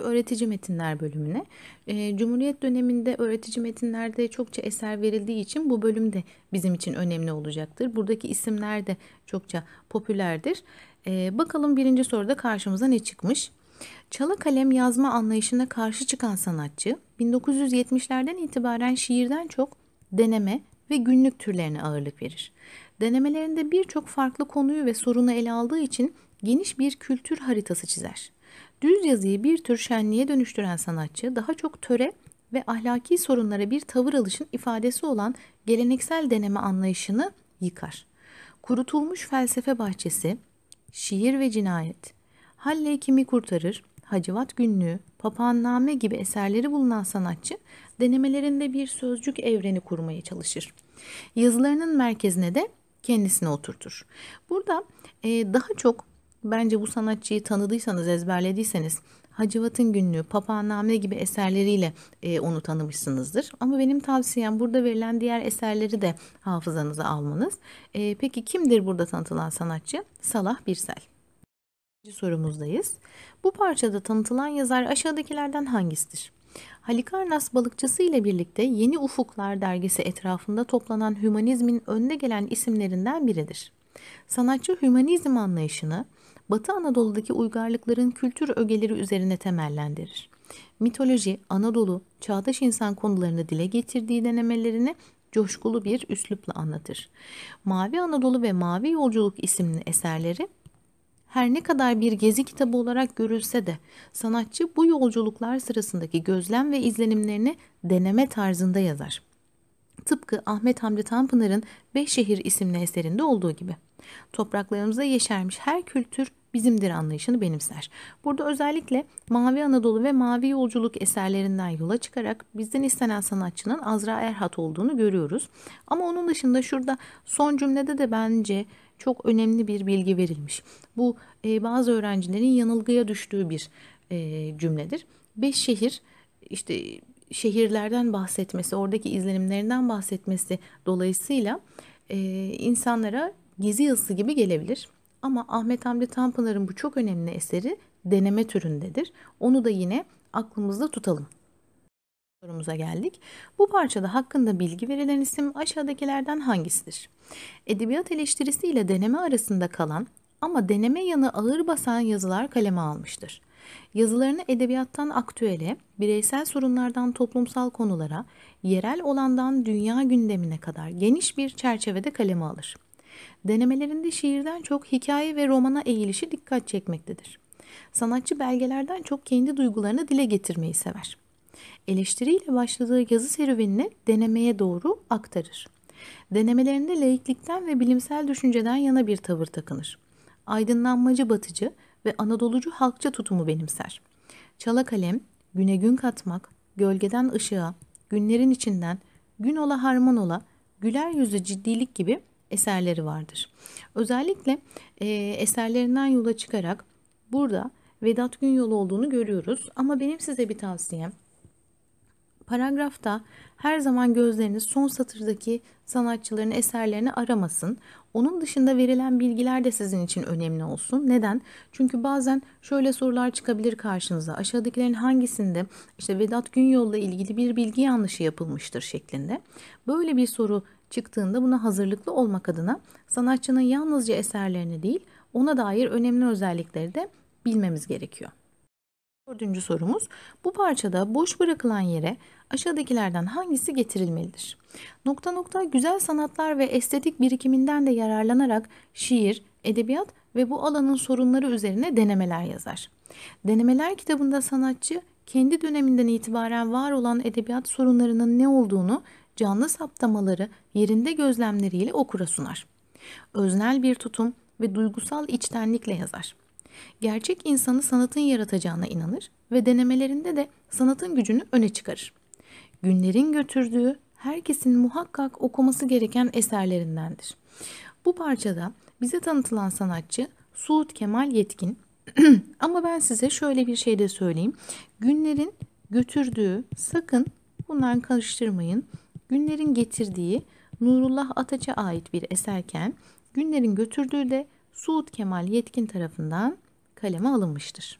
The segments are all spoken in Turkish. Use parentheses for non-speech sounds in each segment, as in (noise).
ki öğretici metinler bölümüne. E, Cumhuriyet döneminde öğretici metinlerde çokça eser verildiği için bu bölüm de bizim için önemli olacaktır. Buradaki isimler de çokça popülerdir. E, bakalım birinci soruda karşımıza ne çıkmış? Çala kalem yazma anlayışına karşı çıkan sanatçı 1970'lerden itibaren şiirden çok deneme ve günlük türlerine ağırlık verir. Denemelerinde birçok farklı konuyu ve sorunu ele aldığı için geniş bir kültür haritası çizer. Düz yazıyı bir tür şenliğe dönüştüren sanatçı daha çok töre ve ahlaki sorunlara bir tavır alışın ifadesi olan geleneksel deneme anlayışını yıkar. Kurutulmuş felsefe bahçesi, şiir ve cinayet, Halle kimi kurtarır, Hacivat Günlüğü, Papağanname gibi eserleri bulunan sanatçı denemelerinde bir sözcük evreni kurmaya çalışır. Yazılarının merkezine de kendisini oturtur. Burada e, daha çok Bence bu sanatçıyı tanıdıysanız, ezberlediyseniz Hacivat'ın Günlüğü, Papağanname gibi eserleriyle e, onu tanımışsınızdır. Ama benim tavsiyem burada verilen diğer eserleri de hafızanıza almanız. E, peki kimdir burada tanıtılan sanatçı? Salah Birsel. İkinci sorumuzdayız. Bu parçada tanıtılan yazar aşağıdakilerden hangisidir? Halikarnas balıkçısı ile birlikte Yeni Ufuklar dergisi etrafında toplanan hümanizmin önde gelen isimlerinden biridir. Sanatçı hümanizm anlayışını Batı Anadolu'daki uygarlıkların kültür ögeleri üzerine temellendirir. Mitoloji, Anadolu, çağdaş insan konularını dile getirdiği denemelerini coşkulu bir üslupla anlatır. Mavi Anadolu ve Mavi Yolculuk isimli eserleri her ne kadar bir gezi kitabı olarak görülse de sanatçı bu yolculuklar sırasındaki gözlem ve izlenimlerini deneme tarzında yazar. Tıpkı Ahmet Hamdi Tanpınar'ın Beş Şehir isimli eserinde olduğu gibi. Topraklarımızda yeşermiş her kültür bizimdir anlayışını benimser. Burada özellikle Mavi Anadolu ve Mavi Yolculuk eserlerinden yola çıkarak bizden istenen sanatçının Azra Erhat olduğunu görüyoruz. Ama onun dışında şurada son cümlede de bence çok önemli bir bilgi verilmiş. Bu e, bazı öğrencilerin yanılgıya düştüğü bir e, cümledir. Beş şehir işte şehirlerden bahsetmesi, oradaki izlenimlerinden bahsetmesi dolayısıyla e, insanlara gezi yazısı gibi gelebilir. Ama Ahmet Hamdi Tanpınar'ın bu çok önemli eseri deneme türündedir. Onu da yine aklımızda tutalım. Sorumuza geldik. Bu parçada hakkında bilgi verilen isim aşağıdakilerden hangisidir? Edebiyat eleştirisi ile deneme arasında kalan ama deneme yanı ağır basan yazılar kaleme almıştır. Yazılarını edebiyattan aktüele, bireysel sorunlardan toplumsal konulara, yerel olandan dünya gündemine kadar geniş bir çerçevede kaleme alır. Denemelerinde şiirden çok hikaye ve romana eğilişi dikkat çekmektedir. Sanatçı belgelerden çok kendi duygularını dile getirmeyi sever. Eleştiriyle başladığı yazı serüvenini denemeye doğru aktarır. Denemelerinde laiklikten ve bilimsel düşünceden yana bir tavır takınır. Aydınlanmacı batıcı ve Anadolucu halkça tutumu benimser. Çala kalem, güne gün katmak, gölgeden ışığa, günlerin içinden, gün ola harman ola, güler yüzü ciddilik gibi eserleri vardır. Özellikle e, eserlerinden yola çıkarak burada Vedat Günyol olduğunu görüyoruz. Ama benim size bir tavsiyem Paragrafta her zaman gözleriniz son satırdaki sanatçıların eserlerini aramasın. Onun dışında verilen bilgiler de sizin için önemli olsun. Neden? Çünkü bazen şöyle sorular çıkabilir karşınıza. Aşağıdakilerin hangisinde işte Vedat Günyol'la ilgili bir bilgi yanlışı yapılmıştır şeklinde. Böyle bir soru çıktığında buna hazırlıklı olmak adına sanatçının yalnızca eserlerini değil ona dair önemli özellikleri de bilmemiz gerekiyor. Dördüncü sorumuz. Bu parçada boş bırakılan yere aşağıdakilerden hangisi getirilmelidir? Nokta nokta güzel sanatlar ve estetik birikiminden de yararlanarak şiir, edebiyat ve bu alanın sorunları üzerine denemeler yazar. Denemeler kitabında sanatçı kendi döneminden itibaren var olan edebiyat sorunlarının ne olduğunu canlı saptamaları yerinde gözlemleriyle okura sunar. Öznel bir tutum ve duygusal içtenlikle yazar. Gerçek insanı sanatın yaratacağına inanır ve denemelerinde de sanatın gücünü öne çıkarır. Günlerin götürdüğü herkesin muhakkak okuması gereken eserlerindendir. Bu parçada bize tanıtılan sanatçı Suud Kemal Yetkin. (clears throat) Ama ben size şöyle bir şey de söyleyeyim. Günlerin götürdüğü sakın bundan karıştırmayın. Günlerin getirdiği Nurullah Ataç'a ait bir eserken Günlerin götürdüğü de Suud Kemal Yetkin tarafından kaleme alınmıştır.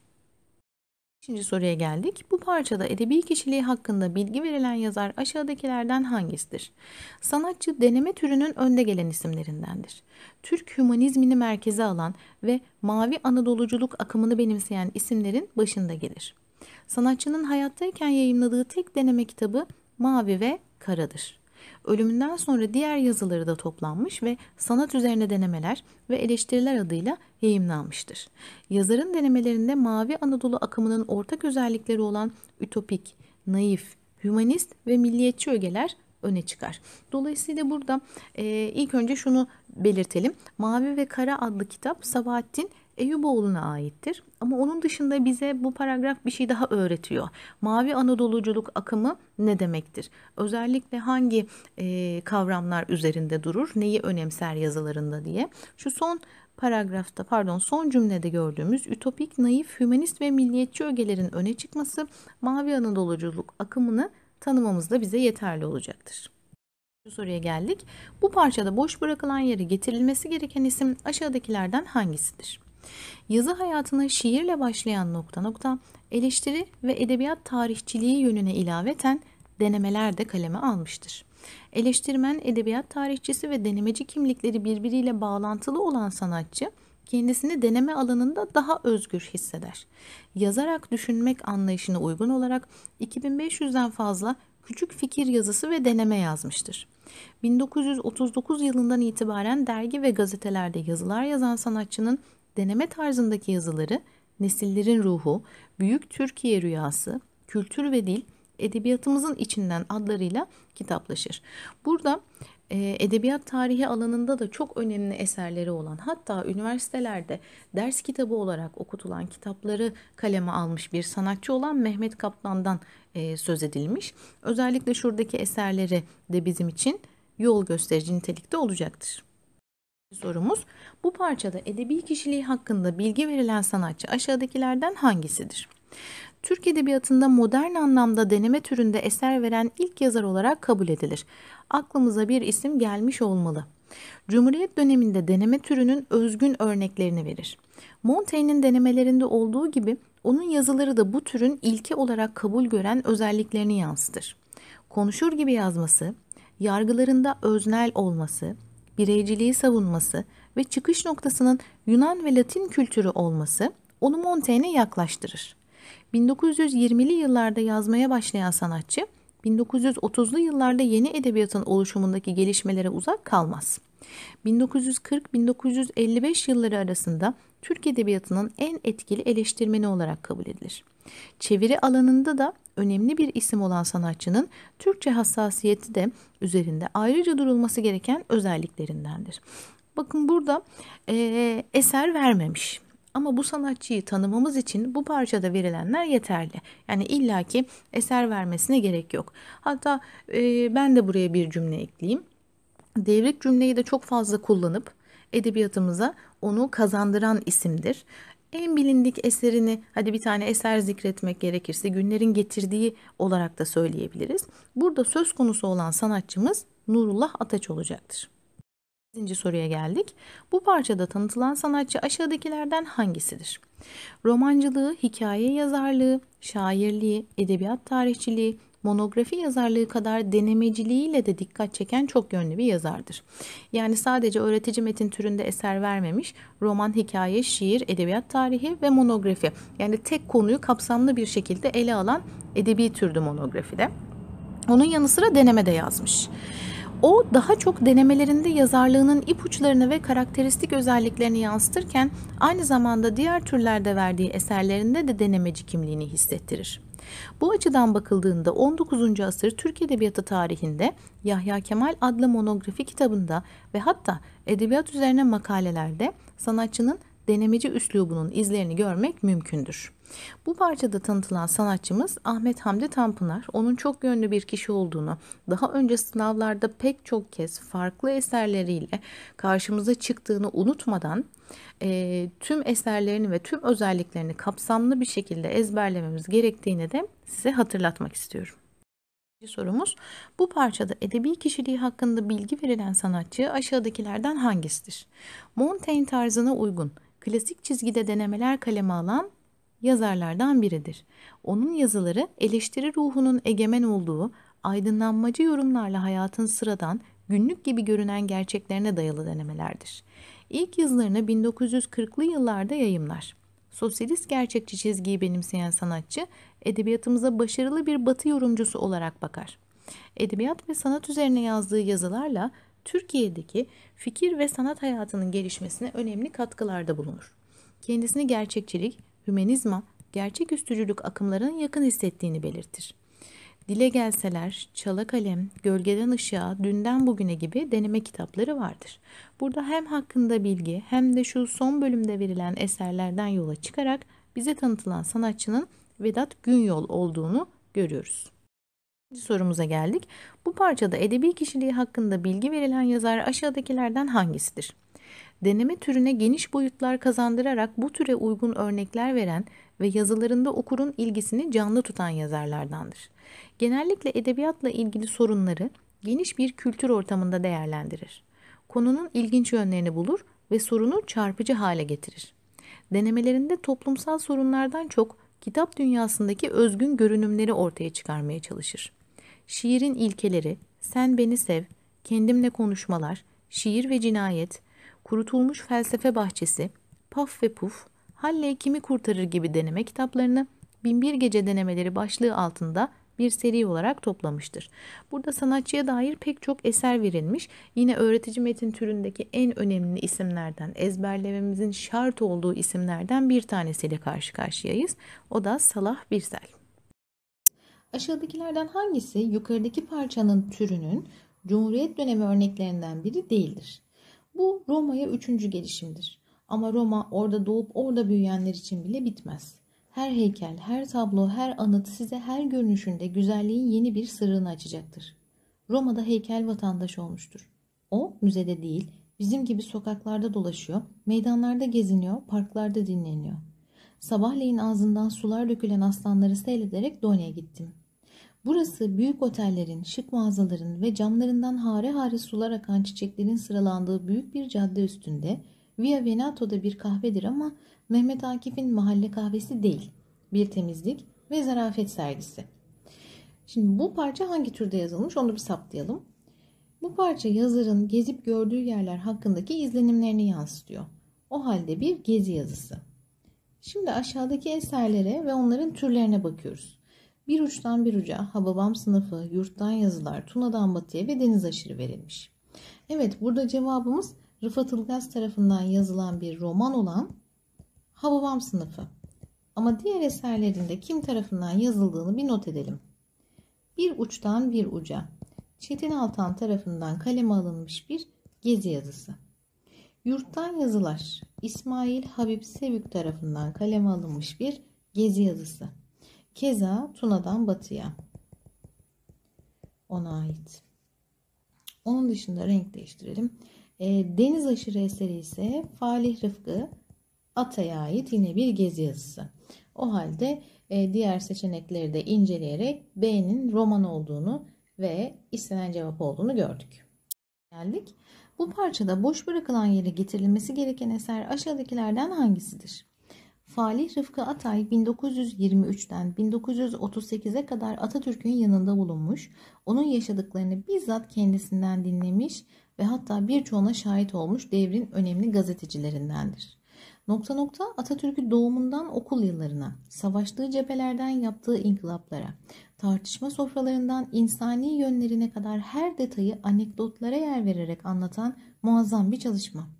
Şimdi soruya geldik. Bu parçada edebi kişiliği hakkında bilgi verilen yazar aşağıdakilerden hangisidir? Sanatçı deneme türünün önde gelen isimlerindendir. Türk hümanizmini merkeze alan ve mavi Anadoluculuk akımını benimseyen isimlerin başında gelir. Sanatçının hayattayken yayınladığı tek deneme kitabı Mavi ve Karadır ölümünden sonra diğer yazıları da toplanmış ve sanat üzerine denemeler ve eleştiriler adıyla yayımlanmıştır. Yazarın denemelerinde Mavi Anadolu akımının ortak özellikleri olan ütopik, naif, hümanist ve milliyetçi ögeler öne çıkar. Dolayısıyla burada e, ilk önce şunu belirtelim. Mavi ve Kara adlı kitap Sabahattin Eyüboğlu'na aittir. Ama onun dışında bize bu paragraf bir şey daha öğretiyor. Mavi Anadoluculuk akımı ne demektir? Özellikle hangi e, kavramlar üzerinde durur, neyi önemser yazılarında diye. Şu son paragrafta pardon son cümlede gördüğümüz ütopik, naif, hümanist ve milliyetçi ögelerin öne çıkması Mavi Anadoluculuk akımını tanımamızda bize yeterli olacaktır. Şu soruya geldik. Bu parçada boş bırakılan yere getirilmesi gereken isim aşağıdakilerden hangisidir? Yazı hayatına şiirle başlayan nokta nokta eleştiri ve edebiyat tarihçiliği yönüne ilaveten denemeler de kaleme almıştır. Eleştirmen, edebiyat tarihçisi ve denemeci kimlikleri birbiriyle bağlantılı olan sanatçı kendisini deneme alanında daha özgür hisseder. Yazarak düşünmek anlayışına uygun olarak 2500'den fazla küçük fikir yazısı ve deneme yazmıştır. 1939 yılından itibaren dergi ve gazetelerde yazılar yazan sanatçının deneme tarzındaki yazıları Nesillerin Ruhu, Büyük Türkiye Rüyası, Kültür ve Dil, Edebiyatımızın içinden adlarıyla kitaplaşır. Burada e, edebiyat tarihi alanında da çok önemli eserleri olan hatta üniversitelerde ders kitabı olarak okutulan kitapları kaleme almış bir sanatçı olan Mehmet Kaplan'dan e, söz edilmiş. Özellikle şuradaki eserleri de bizim için yol gösterici nitelikte olacaktır. Sorumuz bu parçada edebi kişiliği hakkında bilgi verilen sanatçı aşağıdakilerden hangisidir? Türk edebiyatında modern anlamda deneme türünde eser veren ilk yazar olarak kabul edilir. Aklımıza bir isim gelmiş olmalı. Cumhuriyet döneminde deneme türünün özgün örneklerini verir. Montaigne'in denemelerinde olduğu gibi onun yazıları da bu türün ilke olarak kabul gören özelliklerini yansıtır. Konuşur gibi yazması, yargılarında öznel olması, bireyciliği savunması ve çıkış noktasının Yunan ve Latin kültürü olması onu Montaigne'e yaklaştırır. 1920'li yıllarda yazmaya başlayan sanatçı 1930'lu yıllarda yeni edebiyatın oluşumundaki gelişmelere uzak kalmaz. 1940-1955 yılları arasında Türk edebiyatının en etkili eleştirmeni olarak kabul edilir. Çeviri alanında da önemli bir isim olan sanatçının Türkçe hassasiyeti de üzerinde ayrıca durulması gereken özelliklerindendir. Bakın burada e, eser vermemiş. Ama bu sanatçıyı tanımamız için bu parçada verilenler yeterli. Yani illaki eser vermesine gerek yok. Hatta e, ben de buraya bir cümle ekleyeyim. Devrik cümleyi de çok fazla kullanıp edebiyatımıza onu kazandıran isimdir en bilindik eserini hadi bir tane eser zikretmek gerekirse günlerin getirdiği olarak da söyleyebiliriz. Burada söz konusu olan sanatçımız Nurullah Ataç olacaktır. İkinci soruya geldik. Bu parçada tanıtılan sanatçı aşağıdakilerden hangisidir? Romancılığı, hikaye yazarlığı, şairliği, edebiyat tarihçiliği, monografi yazarlığı kadar denemeciliğiyle de dikkat çeken çok yönlü bir yazardır. Yani sadece öğretici metin türünde eser vermemiş, roman, hikaye, şiir, edebiyat tarihi ve monografi. Yani tek konuyu kapsamlı bir şekilde ele alan edebi türdü monografide. Onun yanı sıra deneme de yazmış. O daha çok denemelerinde yazarlığının ipuçlarını ve karakteristik özelliklerini yansıtırken aynı zamanda diğer türlerde verdiği eserlerinde de denemeci kimliğini hissettirir. Bu açıdan bakıldığında 19. asır Türk Edebiyatı tarihinde Yahya Kemal adlı monografi kitabında ve hatta edebiyat üzerine makalelerde sanatçının denemeci üslubunun izlerini görmek mümkündür. Bu parçada tanıtılan sanatçımız Ahmet Hamdi Tanpınar. Onun çok yönlü bir kişi olduğunu, daha önce sınavlarda pek çok kez farklı eserleriyle karşımıza çıktığını unutmadan e, tüm eserlerini ve tüm özelliklerini kapsamlı bir şekilde ezberlememiz gerektiğini de size hatırlatmak istiyorum. Sorumuz bu parçada edebi kişiliği hakkında bilgi verilen sanatçı aşağıdakilerden hangisidir? Montaigne tarzına uygun, klasik çizgide denemeler kaleme alan yazarlardan biridir. Onun yazıları eleştiri ruhunun egemen olduğu, aydınlanmacı yorumlarla hayatın sıradan, günlük gibi görünen gerçeklerine dayalı denemelerdir. İlk yazılarını 1940'lı yıllarda yayımlar. Sosyalist gerçekçi çizgiyi benimseyen sanatçı, edebiyatımıza başarılı bir batı yorumcusu olarak bakar. Edebiyat ve sanat üzerine yazdığı yazılarla Türkiye'deki fikir ve sanat hayatının gelişmesine önemli katkılarda bulunur. Kendisini gerçekçilik, hümenizma gerçek üstücülük akımlarının yakın hissettiğini belirtir. Dile gelseler, çala kalem, gölgeden ışığa, dünden bugüne gibi deneme kitapları vardır. Burada hem hakkında bilgi hem de şu son bölümde verilen eserlerden yola çıkarak bize tanıtılan sanatçının Vedat Günyol olduğunu görüyoruz. Sorumuza geldik. Bu parçada edebi kişiliği hakkında bilgi verilen yazar aşağıdakilerden hangisidir? deneme türüne geniş boyutlar kazandırarak bu türe uygun örnekler veren ve yazılarında okurun ilgisini canlı tutan yazarlardandır. Genellikle edebiyatla ilgili sorunları geniş bir kültür ortamında değerlendirir. Konunun ilginç yönlerini bulur ve sorunu çarpıcı hale getirir. Denemelerinde toplumsal sorunlardan çok kitap dünyasındaki özgün görünümleri ortaya çıkarmaya çalışır. Şiirin ilkeleri, sen beni sev, kendimle konuşmalar, şiir ve cinayet, Kurutulmuş Felsefe Bahçesi, Paf ve Puf, Halle Kimi Kurtarır gibi deneme kitaplarını Binbir Gece Denemeleri başlığı altında bir seri olarak toplamıştır. Burada sanatçıya dair pek çok eser verilmiş. Yine öğretici metin türündeki en önemli isimlerden, ezberlememizin şart olduğu isimlerden bir tanesiyle karşı karşıyayız. O da Salah Birsel. Aşağıdakilerden hangisi yukarıdaki parçanın türünün Cumhuriyet dönemi örneklerinden biri değildir? Bu Roma'ya üçüncü gelişimdir. Ama Roma orada doğup orada büyüyenler için bile bitmez. Her heykel, her tablo, her anıt size her görünüşünde güzelliğin yeni bir sırrını açacaktır. Roma'da heykel vatandaş olmuştur. O müzede değil, bizim gibi sokaklarda dolaşıyor, meydanlarda geziniyor, parklarda dinleniyor. Sabahleyin ağzından sular dökülen aslanları seyrederek Done'ye gittim. Burası büyük otellerin, şık mağazaların ve camlarından hare hare sular akan çiçeklerin sıralandığı büyük bir cadde üstünde Via Venato'da bir kahvedir ama Mehmet Akif'in mahalle kahvesi değil. Bir temizlik ve zarafet sergisi. Şimdi bu parça hangi türde yazılmış onu bir saptayalım. Bu parça yazarın gezip gördüğü yerler hakkındaki izlenimlerini yansıtıyor. O halde bir gezi yazısı. Şimdi aşağıdaki eserlere ve onların türlerine bakıyoruz. Bir uçtan bir uca Hababam sınıfı, yurttan yazılar, Tuna'dan batıya ve deniz aşırı verilmiş. Evet burada cevabımız Rıfat Ilgaz tarafından yazılan bir roman olan Hababam sınıfı. Ama diğer eserlerinde kim tarafından yazıldığını bir not edelim. Bir uçtan bir uca. Çetin Altan tarafından kaleme alınmış bir gezi yazısı. Yurttan yazılar. İsmail Habib Sevük tarafından kaleme alınmış bir gezi yazısı. Keza Tuna'dan batıya ona ait. Onun dışında renk değiştirelim. E, Deniz aşırı eseri ise Falih Rıfkı Atay'a ait yine bir gezi yazısı. O halde e, diğer seçenekleri de inceleyerek B'nin roman olduğunu ve istenen cevap olduğunu gördük. Geldik. Bu parçada boş bırakılan yere getirilmesi gereken eser aşağıdakilerden hangisidir? Falih Rıfkı Atay 1923'ten 1938'e kadar Atatürk'ün yanında bulunmuş, onun yaşadıklarını bizzat kendisinden dinlemiş ve hatta birçoğuna şahit olmuş devrin önemli gazetecilerindendir. Nokta nokta Atatürk'ü doğumundan okul yıllarına, savaştığı cephelerden yaptığı inkılaplara, tartışma sofralarından insani yönlerine kadar her detayı anekdotlara yer vererek anlatan muazzam bir çalışma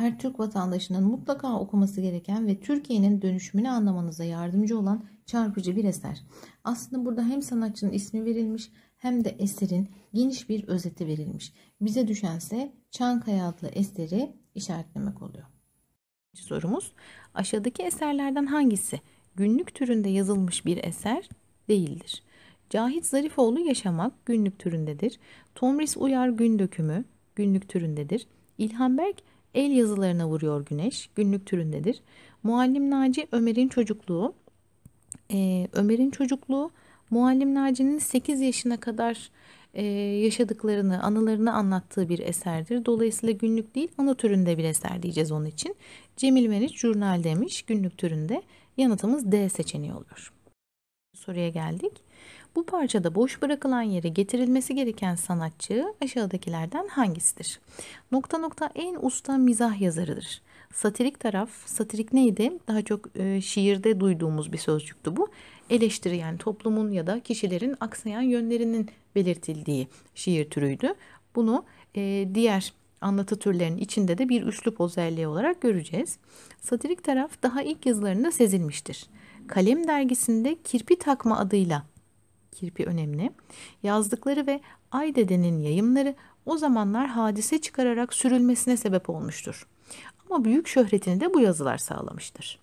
her Türk vatandaşının mutlaka okuması gereken ve Türkiye'nin dönüşümünü anlamanıza yardımcı olan çarpıcı bir eser. Aslında burada hem sanatçının ismi verilmiş hem de eserin geniş bir özeti verilmiş. Bize düşense Çankaya adlı eseri işaretlemek oluyor. Sorumuz aşağıdaki eserlerden hangisi günlük türünde yazılmış bir eser değildir? Cahit Zarifoğlu Yaşamak günlük türündedir. Tomris Uyar Gün Dökümü günlük türündedir. İlhan Berk El yazılarına vuruyor güneş. Günlük türündedir. Muallim Naci Ömer'in çocukluğu. Ee, Ömer'in çocukluğu Muallim Naci'nin 8 yaşına kadar e, yaşadıklarını, anılarını anlattığı bir eserdir. Dolayısıyla günlük değil, anı türünde bir eser diyeceğiz onun için. Cemil Meriç jurnal demiş, günlük türünde. Yanıtımız D seçeneği oluyor. Soruya geldik. Bu parçada boş bırakılan yere getirilmesi gereken sanatçı aşağıdakilerden hangisidir? Nokta nokta en usta mizah yazarıdır. Satirik taraf, satirik neydi? Daha çok e, şiirde duyduğumuz bir sözcüktü bu. Eleştiri yani toplumun ya da kişilerin aksayan yönlerinin belirtildiği şiir türüydü. Bunu e, diğer anlatı türlerinin içinde de bir üslup özelliği olarak göreceğiz. Satirik taraf daha ilk yazılarında sezilmiştir. Kalem dergisinde kirpi takma adıyla kirpi önemli. Yazdıkları ve Ay Dede'nin yayımları o zamanlar hadise çıkararak sürülmesine sebep olmuştur. Ama büyük şöhretini de bu yazılar sağlamıştır.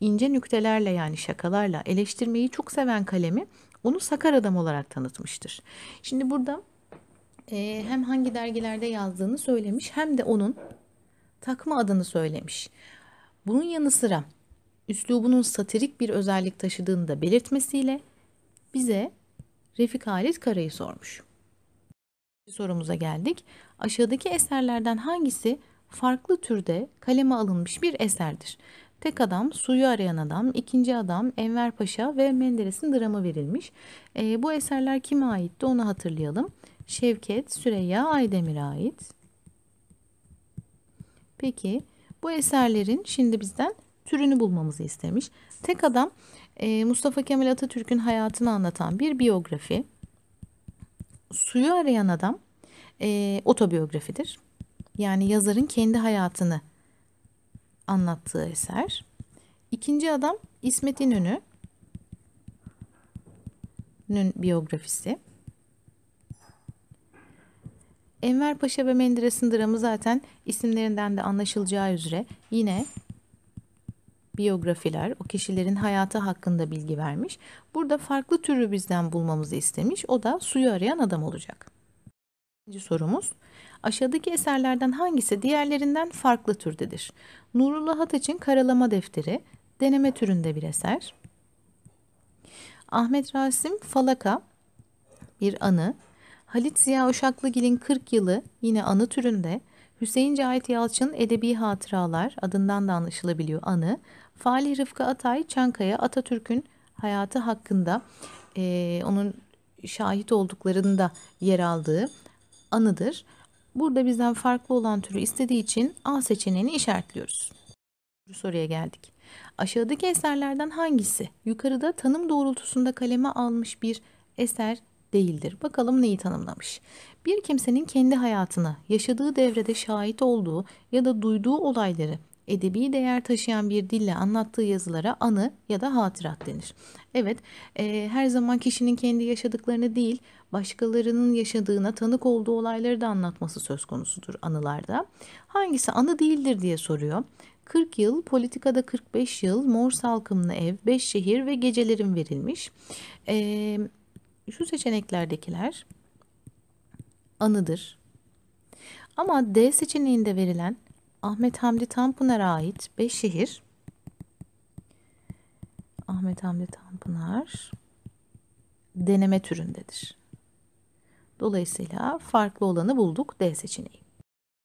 İnce nüktelerle yani şakalarla eleştirmeyi çok seven kalemi onu sakar adam olarak tanıtmıştır. Şimdi burada e, hem hangi dergilerde yazdığını söylemiş hem de onun takma adını söylemiş. Bunun yanı sıra üslubunun satirik bir özellik taşıdığını da belirtmesiyle bize Refik Halit Kara'yı sormuş. Sorumuza geldik. Aşağıdaki eserlerden hangisi farklı türde kaleme alınmış bir eserdir? Tek Adam, Suyu Arayan Adam, İkinci Adam, Enver Paşa ve Menderes'in dramı verilmiş. E, bu eserler kime aitti onu hatırlayalım. Şevket, Süreyya Aydemir'e ait. Peki bu eserlerin şimdi bizden türünü bulmamızı istemiş. Tek Adam ee, Mustafa Kemal Atatürk'ün hayatını anlatan bir biyografi. Suyu arayan adam e, otobiyografidir. Yani yazarın kendi hayatını anlattığı eser. İkinci adam İsmet İnönü'nün biyografisi. Enver Paşa ve Menderes'in dramı zaten isimlerinden de anlaşılacağı üzere yine biyografiler, o kişilerin hayatı hakkında bilgi vermiş. Burada farklı türü bizden bulmamızı istemiş. O da suyu arayan adam olacak. İkinci sorumuz. Aşağıdaki eserlerden hangisi diğerlerinden farklı türdedir? Nurullah Hataç'ın Karalama Defteri, deneme türünde bir eser. Ahmet Rasim Falaka, bir anı. Halit Ziya Uşaklıgil'in 40 yılı yine anı türünde. Hüseyin Cahit Yalçın Edebi Hatıralar adından da anlaşılabiliyor anı. Fali Rıfkı Atay Çankaya Atatürk'ün hayatı hakkında e, onun şahit olduklarında yer aldığı anıdır. Burada bizden farklı olan türü istediği için A seçeneğini işaretliyoruz. Bu soruya geldik. Aşağıdaki eserlerden hangisi yukarıda tanım doğrultusunda kaleme almış bir eser değildir? Bakalım neyi tanımlamış. Bir kimsenin kendi hayatına, yaşadığı devrede şahit olduğu ya da duyduğu olayları edebi değer taşıyan bir dille anlattığı yazılara anı ya da hatırat denir. Evet, e, her zaman kişinin kendi yaşadıklarını değil, başkalarının yaşadığına tanık olduğu olayları da anlatması söz konusudur anılarda. Hangisi anı değildir diye soruyor. 40 yıl, politikada 45 yıl, mor salkımlı ev, 5 şehir ve gecelerim verilmiş. E, şu seçeneklerdekiler anıdır. Ama D seçeneğinde verilen Ahmet Hamdi Tanpınar'a ait şehir. Ahmet Hamdi Tanpınar deneme türündedir. Dolayısıyla farklı olanı bulduk D seçeneği.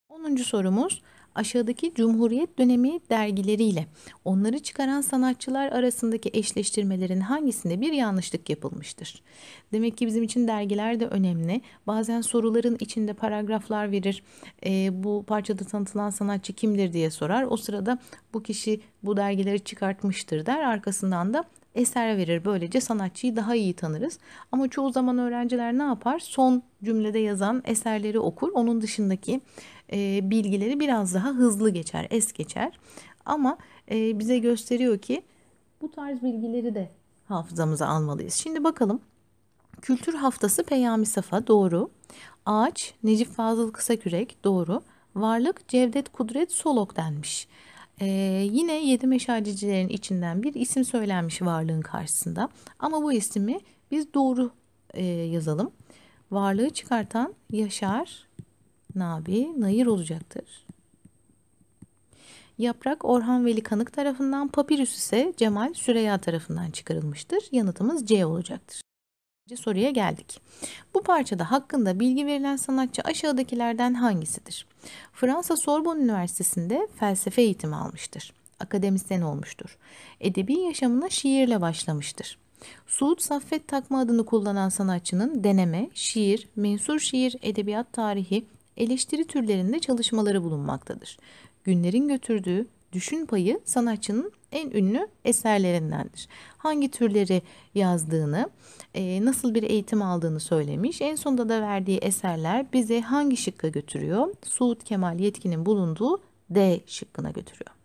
10. sorumuz aşağıdaki Cumhuriyet dönemi dergileriyle onları çıkaran sanatçılar arasındaki eşleştirmelerin hangisinde bir yanlışlık yapılmıştır? Demek ki bizim için dergiler de önemli. Bazen soruların içinde paragraflar verir. E, bu parçada tanıtılan sanatçı kimdir diye sorar. O sırada bu kişi bu dergileri çıkartmıştır der. Arkasından da eser verir. Böylece sanatçıyı daha iyi tanırız. Ama çoğu zaman öğrenciler ne yapar? Son cümlede yazan eserleri okur. Onun dışındaki e, bilgileri biraz daha hızlı geçer, es geçer. Ama e, bize gösteriyor ki bu tarz bilgileri de hafızamıza almalıyız. Şimdi bakalım. Kültür haftası Peyami Safa doğru. Ağaç Necip Fazıl Kısakürek doğru. Varlık Cevdet Kudret Solok denmiş. Ee, yine yedi meşalecilerin içinden bir isim söylenmiş varlığın karşısında. Ama bu ismi biz doğru e, yazalım. Varlığı çıkartan Yaşar Nabi Nayır olacaktır. Yaprak Orhan Veli Kanık tarafından, papirüs ise Cemal Süreya tarafından çıkarılmıştır. Yanıtımız C olacaktır. Soruya geldik. Bu parçada hakkında bilgi verilen sanatçı aşağıdakilerden hangisidir? Fransa Sorbonne Üniversitesi'nde felsefe eğitimi almıştır. Akademisyen olmuştur. Edebi yaşamına şiirle başlamıştır. Suud Saffet takma adını kullanan sanatçının deneme, şiir, mensur şiir, edebiyat tarihi, eleştiri türlerinde çalışmaları bulunmaktadır. Günlerin götürdüğü düşün payı sanatçının en ünlü eserlerindendir. Hangi türleri yazdığını, e, nasıl bir eğitim aldığını söylemiş. En sonunda da verdiği eserler bizi hangi şıkka götürüyor? Suud Kemal Yetkin'in bulunduğu D şıkkına götürüyor.